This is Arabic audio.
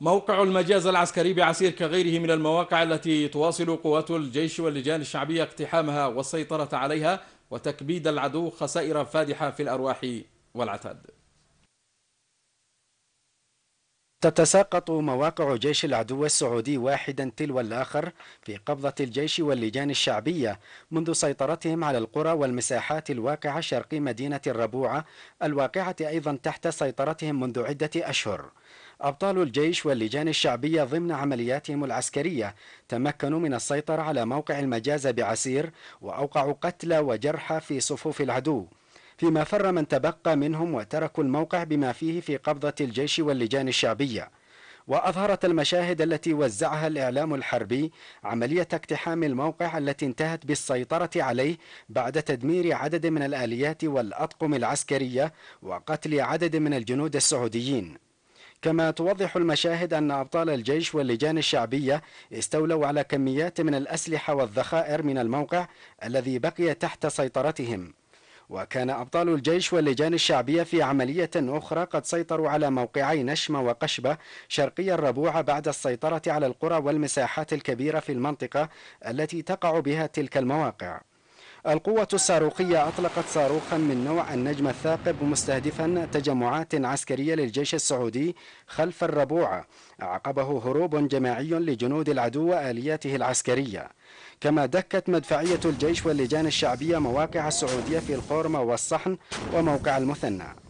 موقع المجاز العسكري بعسير كغيره من المواقع التي تواصل قوات الجيش واللجان الشعبية اقتحامها والسيطرة عليها وتكبيد العدو خسائر فادحة في الأرواح والعتاد تتساقط مواقع جيش العدو السعودي واحدا تلو الآخر في قبضة الجيش واللجان الشعبية منذ سيطرتهم على القرى والمساحات الواقعة شرق مدينة الربوعة الواقعة أيضا تحت سيطرتهم منذ عدة أشهر أبطال الجيش واللجان الشعبية ضمن عملياتهم العسكرية تمكنوا من السيطرة على موقع المجازة بعسير وأوقعوا قتلى وجرحى في صفوف العدو فيما فر من تبقى منهم وتركوا الموقع بما فيه في قبضة الجيش واللجان الشعبية وأظهرت المشاهد التي وزعها الإعلام الحربي عملية اقتحام الموقع التي انتهت بالسيطرة عليه بعد تدمير عدد من الآليات والأطقم العسكرية وقتل عدد من الجنود السعوديين كما توضح المشاهد أن أبطال الجيش واللجان الشعبية استولوا على كميات من الأسلحة والذخائر من الموقع الذي بقي تحت سيطرتهم وكان أبطال الجيش واللجان الشعبية في عملية أخرى قد سيطروا على موقعي نشمة وقشبة شرقي الربوع بعد السيطرة على القرى والمساحات الكبيرة في المنطقة التي تقع بها تلك المواقع القوة الصاروخية أطلقت صاروخا من نوع النجم الثاقب مستهدفا تجمعات عسكرية للجيش السعودي خلف الربوع عقبه هروب جماعي لجنود العدو وآلياته العسكرية كما دكت مدفعية الجيش واللجان الشعبية مواقع السعودية في الخورمة والصحن وموقع المثنى